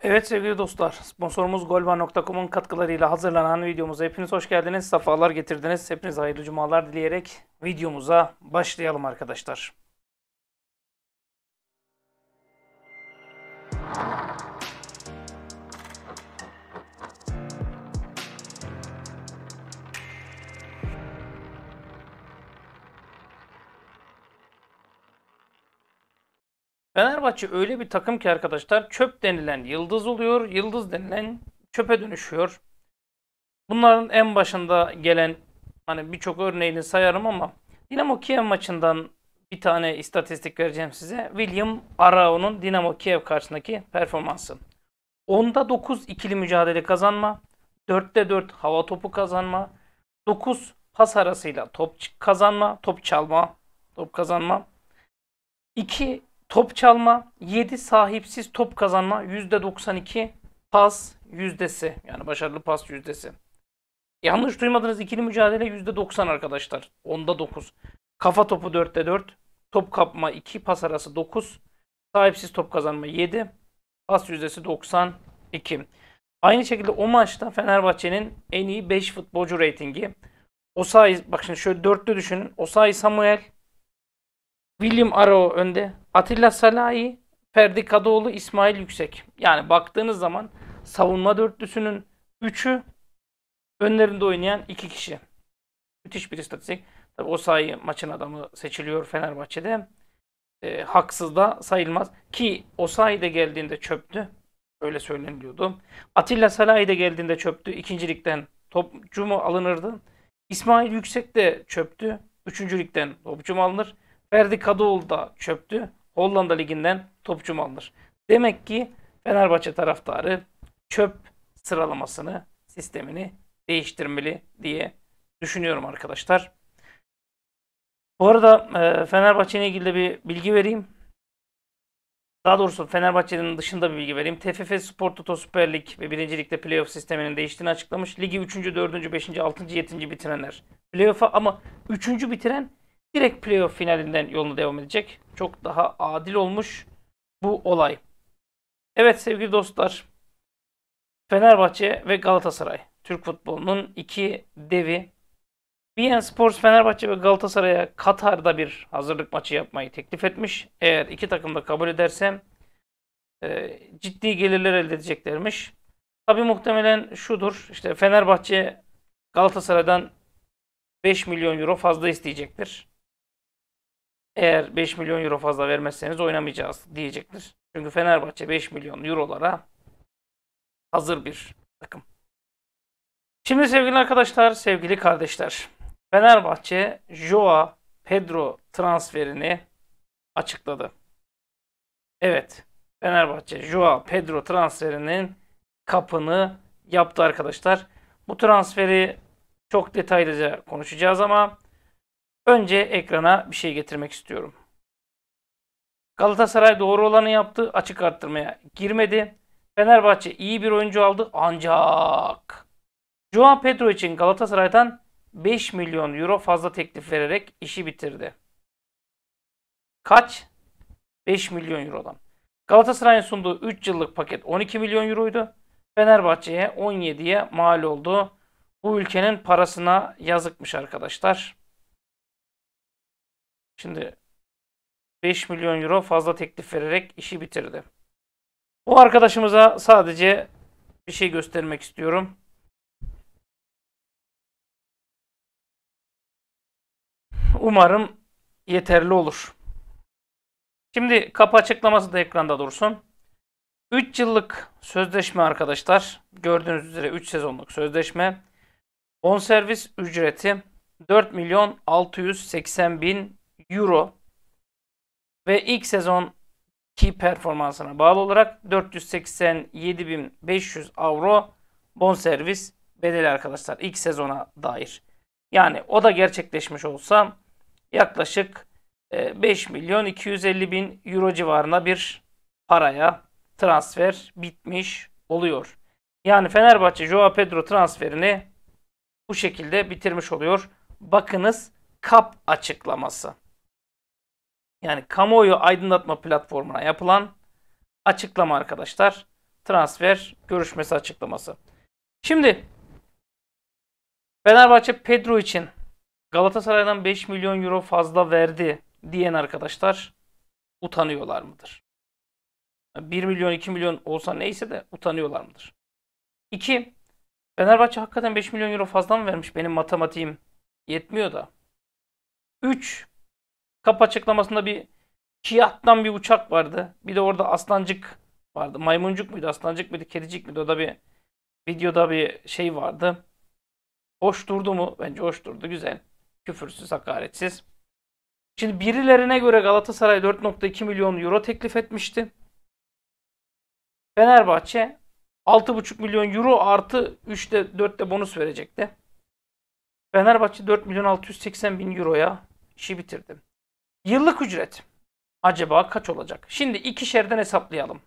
Evet sevgili dostlar, sponsorumuz golba.com'un katkılarıyla hazırlanan videomuza hepiniz hoş geldiniz, safalar getirdiniz. Hepiniz hayırlı cumalar dileyerek videomuza başlayalım arkadaşlar. Fenerbahçe öyle bir takım ki arkadaşlar çöp denilen yıldız oluyor. Yıldız denilen çöpe dönüşüyor. Bunların en başında gelen hani birçok örneğini sayarım ama Dinamo Kiev maçından bir tane istatistik vereceğim size. William Arao'nun Dinamo Kiev karşısındaki performansı. 10'da 9 ikili mücadele kazanma, 4'te 4 hava topu kazanma, 9 pas arasıyla top kazanma, top çalma, top kazanma. 2 Top çalma 7 sahipsiz top kazanma %92 pas yüzdesi yani başarılı pas yüzdesi. Yanlış duymadınız ikili mücadele %90 arkadaşlar. Onda 9. Kafa topu 4'te 4. Top kapma 2 pas arası 9. Sahipsiz top kazanma 7. Pas yüzdesi 92. Aynı şekilde o maçta Fenerbahçe'nin en iyi 5 futbolcu reytingi. Osayi bak şimdi şöyle dörtlü düşünün. Osayi Samuel, William Arao önde, Atilla Salahi, Ferdi Kadıoğlu, İsmail Yüksek. Yani baktığınız zaman savunma dörtlüsünün üçü önlerinde oynayan iki kişi. Müthiş bir istatistik. Tabii o sayı maçın adamı seçiliyor Fenerbahçe'de. E, haksız da sayılmaz. Ki o sayı da geldiğinde çöptü. Öyle söyleniliyordu. Atilla Salahi de geldiğinde çöptü. İkincilikten topçu mu alınırdı? İsmail Yüksek de çöptü. Üçüncülükten topçu mu alınır? Ferdi Kadıoğlu da çöptü. Hollanda Ligi'nden topçum alınır. Demek ki Fenerbahçe taraftarı çöp sıralamasını, sistemini değiştirmeli diye düşünüyorum arkadaşlar. Bu arada e, Fenerbahçe ile ilgili de bir bilgi vereyim. Daha doğrusu Fenerbahçe'nin dışında bir bilgi vereyim. TFF Spor Toto Süper Lig ve 1. Lig'de playoff sisteminin değiştiğini açıklamış. Ligi 3. 4. 5. 6. 7. bitirenler playoff'a ama 3. bitiren direkt playoff finalinden yoluna devam edecek. Çok daha adil olmuş bu olay. Evet sevgili dostlar. Fenerbahçe ve Galatasaray. Türk futbolunun iki devi. BN Sports Fenerbahçe ve Galatasaray'a Katar'da bir hazırlık maçı yapmayı teklif etmiş. Eğer iki takım da kabul ederse e, ciddi gelirler elde edeceklermiş. Tabi muhtemelen şudur. İşte Fenerbahçe Galatasaray'dan 5 milyon euro fazla isteyecektir. Eğer 5 milyon euro fazla vermezseniz oynamayacağız diyecektir. Çünkü Fenerbahçe 5 milyon eurolara hazır bir takım. Şimdi sevgili arkadaşlar, sevgili kardeşler. Fenerbahçe Joa Pedro transferini açıkladı. Evet, Fenerbahçe Joa Pedro transferinin kapını yaptı arkadaşlar. Bu transferi çok detaylıca konuşacağız ama Önce ekrana bir şey getirmek istiyorum. Galatasaray doğru olanı yaptı. Açık arttırmaya girmedi. Fenerbahçe iyi bir oyuncu aldı ancak Juan Pedro için Galatasaray'dan 5 milyon euro fazla teklif vererek işi bitirdi. Kaç? 5 milyon eurodan. Galatasaray'ın sunduğu 3 yıllık paket 12 milyon euroydu. Fenerbahçe'ye 17'ye mal oldu. Bu ülkenin parasına yazıkmış arkadaşlar. Şimdi 5 milyon euro fazla teklif vererek işi bitirdi. Bu arkadaşımıza sadece bir şey göstermek istiyorum. Umarım yeterli olur. Şimdi kapı açıklaması da ekranda dursun. 3 yıllık sözleşme arkadaşlar. Gördüğünüz üzere 3 sezonluk sözleşme. Bonservis ücreti 4 milyon 680 bin euro ve ilk sezon ki performansına bağlı olarak 487.500 avro bonservis bedeli arkadaşlar ilk sezona dair. Yani o da gerçekleşmiş olsa yaklaşık 5 e, milyon 250 bin euro civarına bir paraya transfer bitmiş oluyor. Yani Fenerbahçe Joao Pedro transferini bu şekilde bitirmiş oluyor. Bakınız kap açıklaması yani kamuoyu aydınlatma platformuna yapılan açıklama arkadaşlar. Transfer görüşmesi açıklaması. Şimdi Fenerbahçe Pedro için Galatasaray'dan 5 milyon euro fazla verdi diyen arkadaşlar utanıyorlar mıdır? 1 milyon 2 milyon olsa neyse de utanıyorlar mıdır? 2. Fenerbahçe hakikaten 5 milyon euro fazla mı vermiş? Benim matematiğim yetmiyor da. 3. Kap açıklamasında bir Kiyat'tan bir uçak vardı. Bir de orada aslancık vardı. Maymuncuk muydu, aslancık mıydı, kedicik miydi? O da bir videoda bir şey vardı. Hoş durdu mu? Bence hoş durdu. Güzel. Küfürsüz, hakaretsiz. Şimdi birilerine göre Galatasaray 4.2 milyon euro teklif etmişti. Fenerbahçe 6.5 milyon euro artı 3'te 4'te bonus verecekti. Fenerbahçe 4 milyon 680 bin euroya işi bitirdi. Yıllık ücret acaba kaç olacak? Şimdi iki şerden hesaplayalım.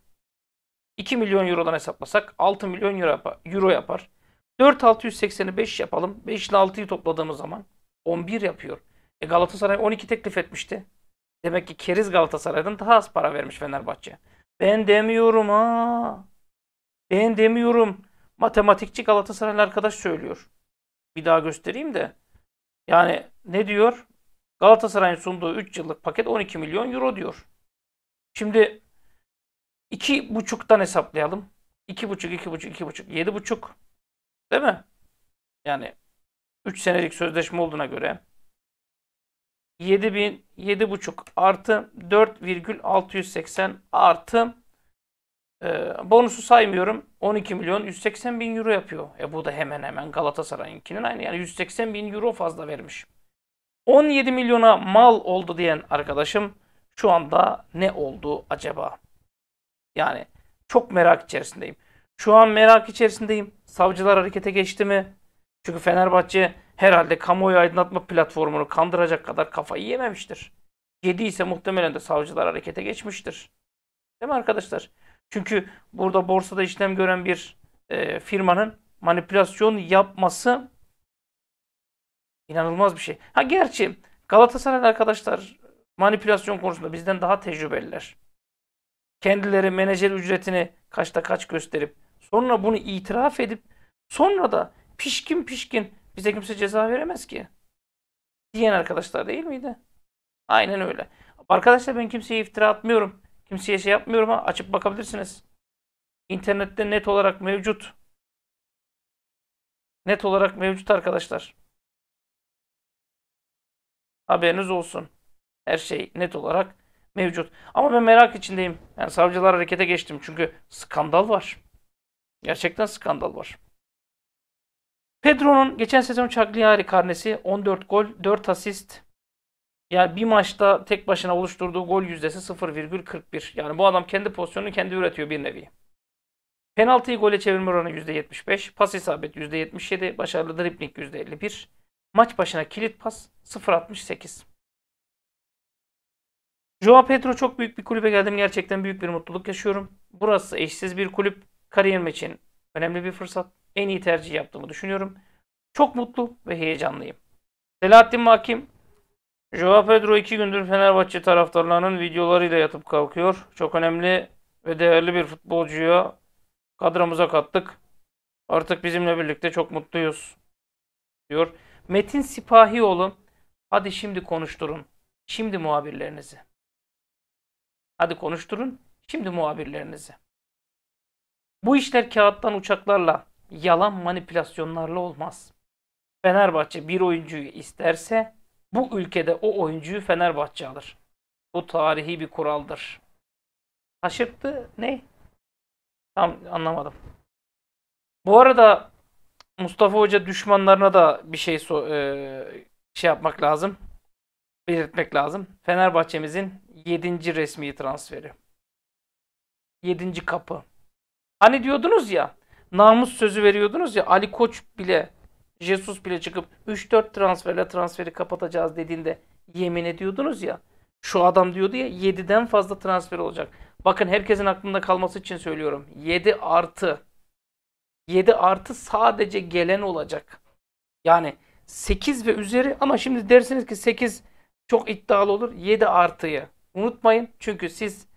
2 milyon eurodan hesaplasak 6 milyon euro yapar. Euro yapar. 4 680'i 5 yapalım. 5 ile 6'yı topladığımız zaman 11 yapıyor. E Galatasaray 12 teklif etmişti. Demek ki Keriz Galatasaray'dan daha az para vermiş Fenerbahçe. Ben demiyorum ha. Ben demiyorum. Matematikçi Galatasaraylı arkadaş söylüyor. Bir daha göstereyim de. Yani ne diyor? Galatasaray'ın sunduğu 3 yıllık paket 12 milyon euro diyor. Şimdi 2,5'tan hesaplayalım. 2,5, 2,5, 2,5, 7,5. Değil mi? Yani 3 senelik sözleşme olduğuna göre 7000 7,5 artı 4,680 artı e, bonusu saymıyorum 12 milyon 180 bin euro yapıyor. E bu da hemen hemen Galatasaray'ınkinin aynı yani 180 bin euro fazla vermiş. 17 milyona mal oldu diyen arkadaşım şu anda ne oldu acaba? Yani çok merak içerisindeyim. Şu an merak içerisindeyim. Savcılar harekete geçti mi? Çünkü Fenerbahçe herhalde kamuoyu aydınlatma platformunu kandıracak kadar kafayı yememiştir. Yediyse muhtemelen de savcılar harekete geçmiştir. Değil mi arkadaşlar? Çünkü burada borsada işlem gören bir e, firmanın manipülasyon yapması İnanılmaz bir şey. Ha gerçi Galatasaray arkadaşlar manipülasyon konusunda bizden daha tecrübeliler. Kendileri menajer ücretini kaçta kaç gösterip sonra bunu itiraf edip sonra da pişkin pişkin bize kimse ceza veremez ki. Diyen arkadaşlar değil miydi? Aynen öyle. Arkadaşlar ben kimseye iftira atmıyorum. Kimseye şey yapmıyorum ha. Açıp bakabilirsiniz. İnternette net olarak mevcut. Net olarak mevcut arkadaşlar. Haberiniz olsun. Her şey net olarak mevcut. Ama ben merak içindeyim. Yani savcılar harekete geçtim çünkü skandal var. Gerçekten skandal var. Pedro'nun geçen sezon Cagliari karnesi 14 gol, 4 asist. Yani bir maçta tek başına oluşturduğu gol yüzdesi 0,41. Yani bu adam kendi pozisyonunu kendi üretiyor bir nevi. Penaltıyı gole çevirme oranı %75, pas isabet %77, başarılı dribling %51. Maç başına kilit pas 0.68. Joao Pedro çok büyük bir kulübe geldim. Gerçekten büyük bir mutluluk yaşıyorum. Burası eşsiz bir kulüp. Kariyerim için önemli bir fırsat. En iyi tercih yaptığımı düşünüyorum. Çok mutlu ve heyecanlıyım. Selahattin Makim Joao Pedro iki gündür Fenerbahçe taraftarlarının videolarıyla yatıp kalkıyor. Çok önemli ve değerli bir futbolcuya kadromuza kattık. Artık bizimle birlikte çok mutluyuz diyor. Metin sipahi oğlum, Hadi şimdi konuşturun. Şimdi muhabirlerinizi. Hadi konuşturun. Şimdi muhabirlerinizi. Bu işler kağıttan uçaklarla, yalan manipülasyonlarla olmaz. Fenerbahçe bir oyuncuyu isterse bu ülkede o oyuncuyu Fenerbahçe alır. Bu tarihi bir kuraldır. Taşırttı ne? Tam anlamadım. Bu arada Mustafa Hoca düşmanlarına da bir şey so e şey yapmak lazım. Belirtmek lazım. Fenerbahçe'mizin 7. resmi transferi. 7. kapı. Hani diyordunuz ya namus sözü veriyordunuz ya Ali Koç bile Jesus bile çıkıp 3-4 transferle transferi kapatacağız dediğinde yemin ediyordunuz ya. Şu adam diyordu ya 7'den fazla transfer olacak. Bakın herkesin aklında kalması için söylüyorum. 7 artı 7 artı sadece gelen olacak. Yani 8 ve üzeri ama şimdi dersiniz ki 8 çok iddialı olur. 7 artıyı unutmayın. Çünkü siz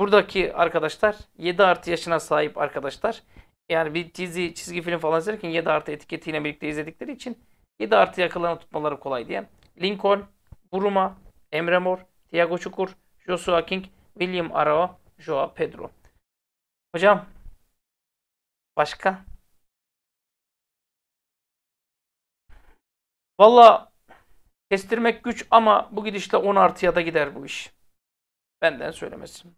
buradaki arkadaşlar 7 artı yaşına sahip arkadaşlar. Yani bir dizi, çizgi film falan izlerken 7 artı etiketiyle birlikte izledikleri için 7 artı yakalarını tutmaları kolay diye. Lincoln, Buruma, Emre Mor, Tiago Çukur, Joshua King, William Arao, Joao Pedro. Hocam Başka? Valla kestirmek güç ama bu gidişle 10 artıya da gider bu iş. Benden söylemesin.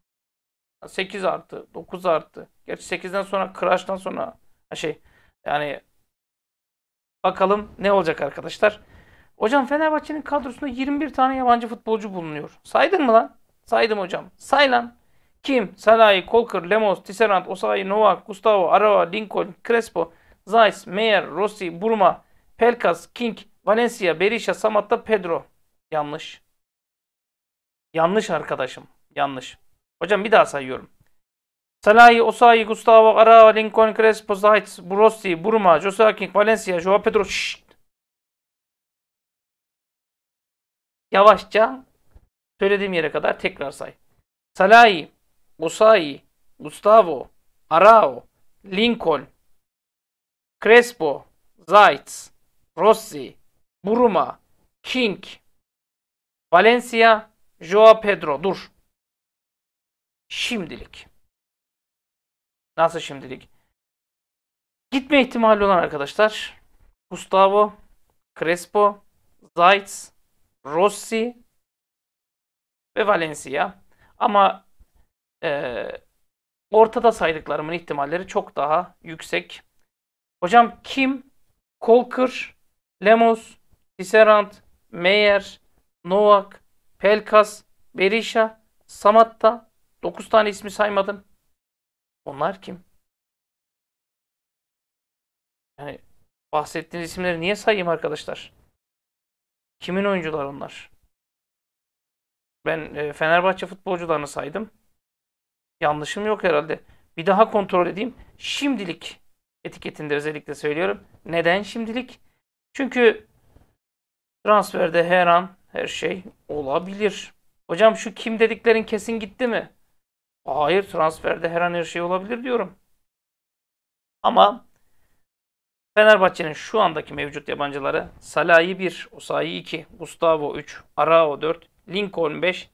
8 artı, 9 artı. Gerçi 8'den sonra crash'tan sonra şey yani bakalım ne olacak arkadaşlar. Hocam Fenerbahçe'nin kadrosunda 21 tane yabancı futbolcu bulunuyor. Saydın mı lan? Saydım hocam. Say lan. Kim, Salai, Kolker, Lemos, Tisserand, Osayi, Novak, Gustavo, Arava, Lincoln, Crespo, Zeiss, Meyer, Rossi, Burma, Pelkas, King, Valencia, Berisha, Samatta, Pedro. Yanlış. Yanlış arkadaşım. Yanlış. Hocam bir daha sayıyorum. Salahi, Osayi, Gustavo, Arava, Lincoln, Crespo, Zaitz, Rossi, Burma, Josua King, Valencia, Joao Pedro. Şşt. Yavaşça söylediğim yere kadar tekrar say. Salahi, Musai, Gustavo, Arao, Lincoln, Crespo, Zaitz, Rossi, Buruma, King, Valencia, Joao Pedro. Dur. Şimdilik. Nasıl şimdilik? Gitme ihtimali olan arkadaşlar. Gustavo, Crespo, Zaitz, Rossi ve Valencia. Ama e, ortada saydıklarımın ihtimalleri çok daha yüksek. Hocam Kim, Kolkır, Lemos, Tisserand, Meyer, Novak, Pelkas, Berisha, Samatta 9 tane ismi saymadım. Onlar kim? Yani bahsettiğiniz isimleri niye sayayım arkadaşlar? Kimin oyuncular onlar? Ben e, Fenerbahçe futbolcularını saydım. Yanlışım yok herhalde. Bir daha kontrol edeyim. Şimdilik etiketinde özellikle söylüyorum. Neden şimdilik? Çünkü transferde her an her şey olabilir. Hocam şu kim dediklerin kesin gitti mi? Hayır transferde her an her şey olabilir diyorum. Ama Fenerbahçe'nin şu andaki mevcut yabancıları Salah'ı 1, Osayi 2, Gustavo 3, Arao 4, Lincoln 5,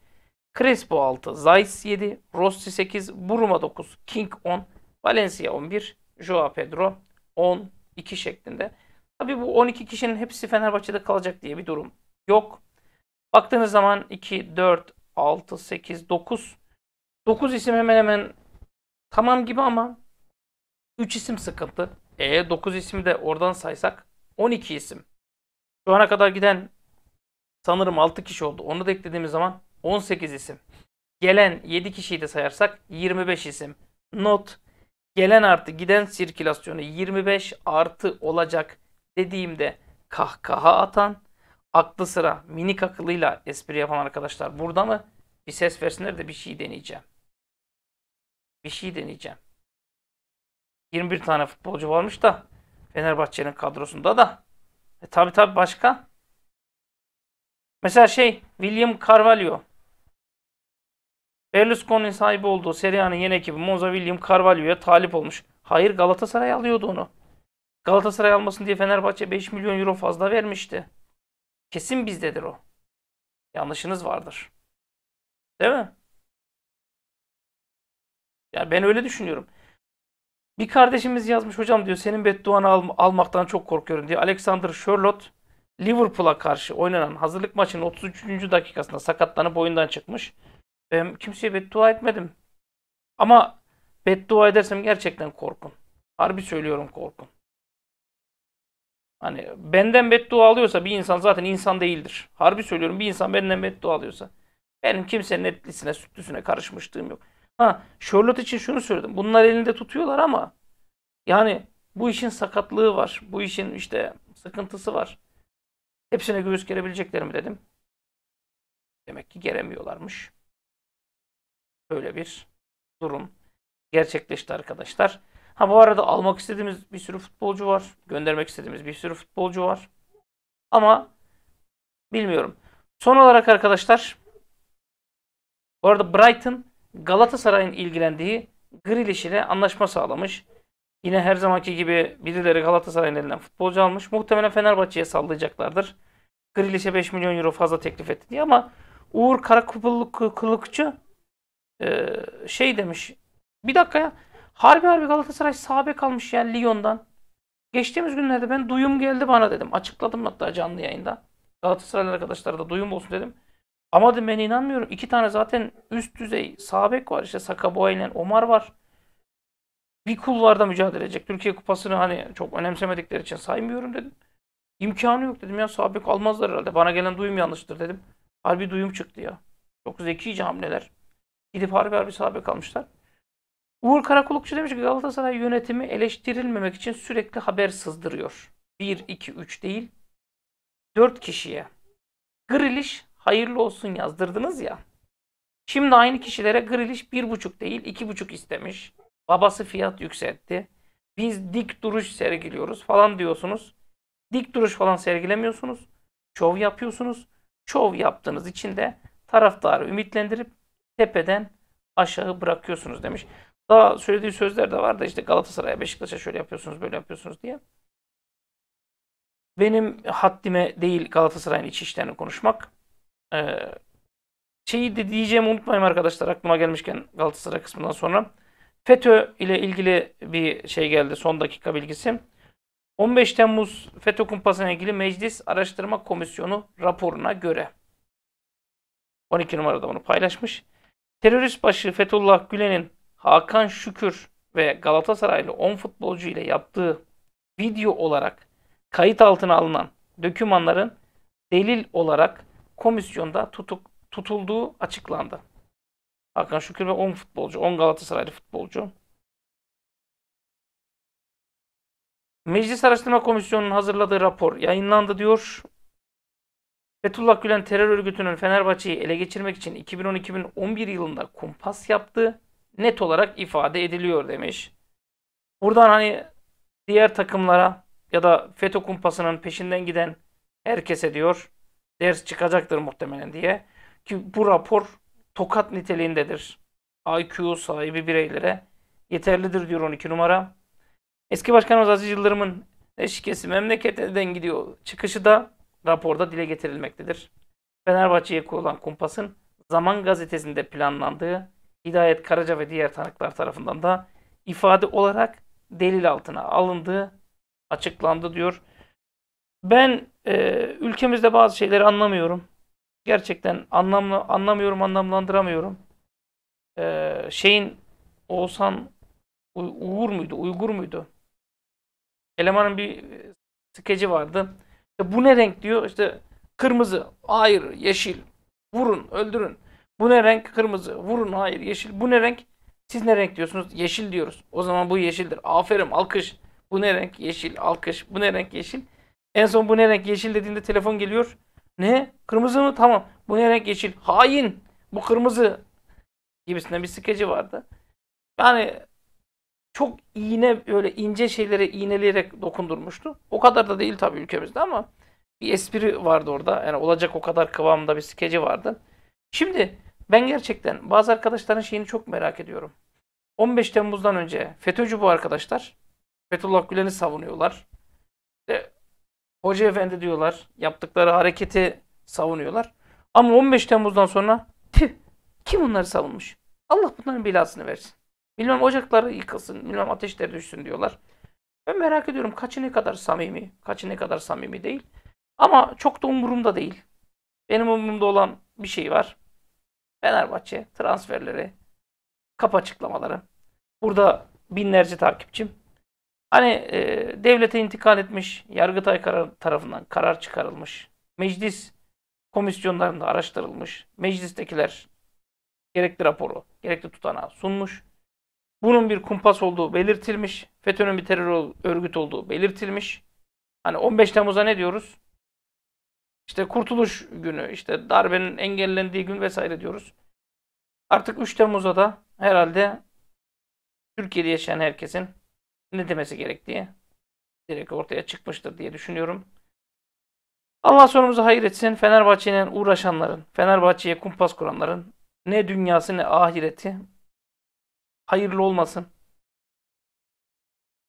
Crespo 6, Zayis 7, Rossi 8, Buruma 9, King 10, Valencia 11, Joao Pedro 12 şeklinde. Tabii bu 12 kişinin hepsi Fenerbahçe'de kalacak diye bir durum yok. Baktığınız zaman 2, 4, 6, 8, 9. 9 isim hemen hemen tamam gibi ama 3 isim sıkıntı. E 9 ismi de oradan saysak 12 isim. Şu ana kadar giden sanırım 6 kişi oldu. Onu da eklediğimiz zaman 18 isim. Gelen 7 kişiyi de sayarsak 25 isim. Not gelen artı giden sirkülasyonu 25 artı olacak dediğimde kahkaha atan aklı sıra minik akıllıyla espri yapan arkadaşlar burada mı? Bir ses versinler de bir şey deneyeceğim. Bir şey deneyeceğim. 21 tane futbolcu varmış da Fenerbahçe'nin kadrosunda da. E, tabi tabii başka. Mesela şey William Carvalho Berlusconi'nin sahibi olduğu Serie yeni ekibi Monza William Carvalho'ya talip olmuş. Hayır Galatasaray alıyordu onu. Galatasaray almasın diye Fenerbahçe 5 milyon euro fazla vermişti. Kesin bizdedir o. Yanlışınız vardır. Değil mi? Ya ben öyle düşünüyorum. Bir kardeşimiz yazmış hocam diyor senin bedduanı al- almaktan çok korkuyorum diye. Alexander Sherlock Liverpool'a karşı oynanan hazırlık maçının 33. dakikasında sakatlanıp oyundan çıkmış. Ben kimseye beddua etmedim. Ama beddua edersem gerçekten korkun. Harbi söylüyorum korkun. Hani benden beddua alıyorsa bir insan zaten insan değildir. Harbi söylüyorum bir insan benden beddua alıyorsa. Benim kimsenin etlisine sütlüsüne karışmışlığım yok. Ha Charlotte için şunu söyledim. Bunlar elinde tutuyorlar ama yani bu işin sakatlığı var. Bu işin işte sıkıntısı var. Hepsine göğüs gerebilecekler mi dedim. Demek ki geremiyorlarmış. Böyle bir durum gerçekleşti arkadaşlar. Ha bu arada almak istediğimiz bir sürü futbolcu var. Göndermek istediğimiz bir sürü futbolcu var. Ama bilmiyorum. Son olarak arkadaşlar bu arada Brighton Galatasaray'ın ilgilendiği Grealish ile anlaşma sağlamış. Yine her zamanki gibi birileri Galatasaray'ın elinden futbolcu almış. Muhtemelen Fenerbahçe'ye sallayacaklardır. Grealish'e 5 milyon euro fazla teklif etti diye ama Uğur kılıkçı ee, şey demiş. Bir dakika ya. Harbi harbi Galatasaray sahabe kalmış ya Lyon'dan. Geçtiğimiz günlerde ben duyum geldi bana dedim. Açıkladım hatta canlı yayında. Galatasaraylı arkadaşlara da duyum olsun dedim. Ama dedim ben inanmıyorum. İki tane zaten üst düzey sabek var. İşte Sakaboy ile Omar var. Bir kulvarda mücadele edecek. Türkiye Kupası'nı hani çok önemsemedikleri için saymıyorum dedim. İmkanı yok dedim ya sabek almazlar herhalde. Bana gelen duyum yanlıştır dedim. Harbi duyum çıktı ya. Çok zekice hamleler. Gidip harbi harbi sahabe kalmışlar. Uğur Karakulukçu demiş ki Galatasaray yönetimi eleştirilmemek için sürekli haber sızdırıyor. 1, 2, 3 değil. 4 kişiye. Grilish hayırlı olsun yazdırdınız ya. Şimdi aynı kişilere Grilish 1,5 değil 2,5 istemiş. Babası fiyat yükseltti. Biz dik duruş sergiliyoruz falan diyorsunuz. Dik duruş falan sergilemiyorsunuz. Çov yapıyorsunuz. Çov yaptığınız için de taraftarı ümitlendirip tepeden aşağı bırakıyorsunuz demiş. Daha söylediği sözler de var da işte Galatasaray'a, Beşiktaş'a şöyle yapıyorsunuz, böyle yapıyorsunuz diye. Benim haddime değil Galatasaray'ın iç işlerini konuşmak. Ee, şeyi de diyeceğimi unutmayayım arkadaşlar aklıma gelmişken Galatasaray kısmından sonra. FETÖ ile ilgili bir şey geldi son dakika bilgisi. 15 Temmuz FETÖ kumpasına ilgili Meclis Araştırma Komisyonu raporuna göre 12 numarada bunu paylaşmış. Terörist başı Fethullah Gülen'in Hakan Şükür ve Galatasaraylı 10 futbolcu ile yaptığı video olarak kayıt altına alınan dökümanların delil olarak komisyonda tutuk, tutulduğu açıklandı. Hakan Şükür ve 10 futbolcu, 10 Galatasaraylı futbolcu. Meclis Araştırma Komisyonu'nun hazırladığı rapor yayınlandı diyor. Fethullah Gülen terör örgütünün Fenerbahçe'yi ele geçirmek için 2010-2011 yılında kumpas yaptığı net olarak ifade ediliyor demiş. Buradan hani diğer takımlara ya da FETÖ kumpasının peşinden giden herkese diyor ders çıkacaktır muhtemelen diye. Ki bu rapor tokat niteliğindedir. IQ sahibi bireylere yeterlidir diyor 12 numara. Eski başkanımız Aziz Yıldırım'ın eşkesi memleketinden gidiyor. Çıkışı da raporda dile getirilmektedir. Fenerbahçe'ye kurulan kumpasın Zaman gazetesinde planlandığı Hidayet Karaca ve diğer tanıklar tarafından da ifade olarak delil altına alındığı açıklandı diyor. Ben e, ülkemizde bazı şeyleri anlamıyorum. Gerçekten anlamlı anlamıyorum, anlamlandıramıyorum. E, şeyin Oğuzhan Uğur muydu, Uygur muydu? Elemanın bir e, skeci vardı. İşte bu ne renk diyor? İşte kırmızı, hayır, yeşil. Vurun, öldürün. Bu ne renk? Kırmızı. Vurun, hayır, yeşil. Bu ne renk? Siz ne renk diyorsunuz? Yeşil diyoruz. O zaman bu yeşildir. Aferin, alkış. Bu ne renk? Yeşil, alkış. Bu ne renk? Yeşil. En son bu ne renk? Yeşil dediğinde telefon geliyor. Ne? Kırmızı mı? Tamam. Bu ne renk? Yeşil. Hain. Bu kırmızı. Gibisinden bir skeci vardı. Yani çok iğne böyle ince şeylere iğneleyerek dokundurmuştu. O kadar da değil tabii ülkemizde ama bir espri vardı orada. Yani olacak o kadar kıvamda bir skeci vardı. Şimdi ben gerçekten bazı arkadaşların şeyini çok merak ediyorum. 15 Temmuz'dan önce FETÖ'cü bu arkadaşlar. Fethullah Gülen'i savunuyorlar. İşte, Hoca Efendi diyorlar. Yaptıkları hareketi savunuyorlar. Ama 15 Temmuz'dan sonra tüh, kim onları savunmuş? Allah bunların belasını versin. Bilmem ocakları yıkılsın, bilmem ateşler düşsün diyorlar. Ben merak ediyorum kaçı ne kadar samimi, kaçı ne kadar samimi değil. Ama çok da umurumda değil. Benim umurumda olan bir şey var. Fenerbahçe transferleri, kap açıklamaları. Burada binlerce takipçim. Hani e, devlete intikal etmiş, Yargıtay karar, tarafından karar çıkarılmış. Meclis komisyonlarında araştırılmış. Meclistekiler gerekli raporu, gerekli tutanağı sunmuş. Bunun bir kumpas olduğu belirtilmiş. FETÖ'nün bir terör örgüt olduğu belirtilmiş. Hani 15 Temmuz'a ne diyoruz? İşte kurtuluş günü, işte darbenin engellendiği gün vesaire diyoruz. Artık 3 Temmuz'a da herhalde Türkiye'de yaşayan herkesin ne demesi gerektiği direkt ortaya çıkmıştır diye düşünüyorum. Allah sonumuzu hayır etsin. Fenerbahçe'nin uğraşanların, Fenerbahçe'ye kumpas kuranların ne dünyası ne ahireti hayırlı olmasın.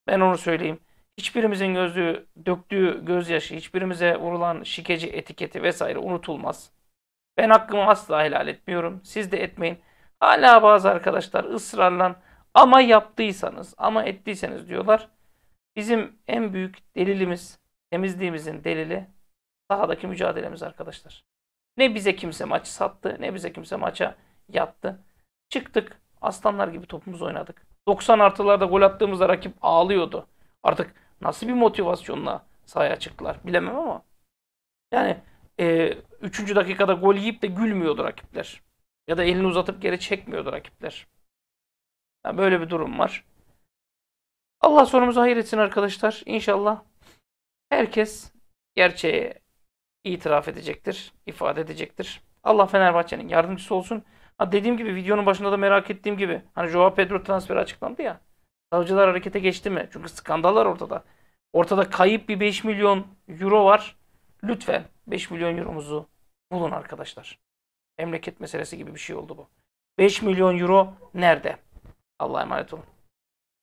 Ben onu söyleyeyim. Hiçbirimizin gözü döktüğü gözyaşı, hiçbirimize vurulan şikeci etiketi vesaire unutulmaz. Ben hakkımı asla helal etmiyorum. Siz de etmeyin. Hala bazı arkadaşlar ısrarla ama yaptıysanız, ama ettiyseniz diyorlar. Bizim en büyük delilimiz, temizliğimizin delili sahadaki mücadelemiz arkadaşlar. Ne bize kimse maçı sattı, ne bize kimse maça yattı. Çıktık, Aslanlar gibi topumuzu oynadık. 90 artılarda gol attığımızda rakip ağlıyordu. Artık nasıl bir motivasyonla sahaya çıktılar bilemem ama. Yani e, 3. dakikada gol yiyip de gülmüyordu rakipler. Ya da elini uzatıp geri çekmiyordu rakipler. Yani böyle bir durum var. Allah sonumuzu hayır etsin arkadaşlar. İnşallah herkes gerçeğe itiraf edecektir, ifade edecektir. Allah Fenerbahçe'nin yardımcısı olsun. Ha dediğim gibi videonun başında da merak ettiğim gibi hani Joao Pedro transferi açıklandı ya. Savcılar harekete geçti mi? Çünkü skandallar ortada. Ortada kayıp bir 5 milyon euro var. Lütfen 5 milyon euromuzu bulun arkadaşlar. Memleket meselesi gibi bir şey oldu bu. 5 milyon euro nerede? Allah'a emanet olun.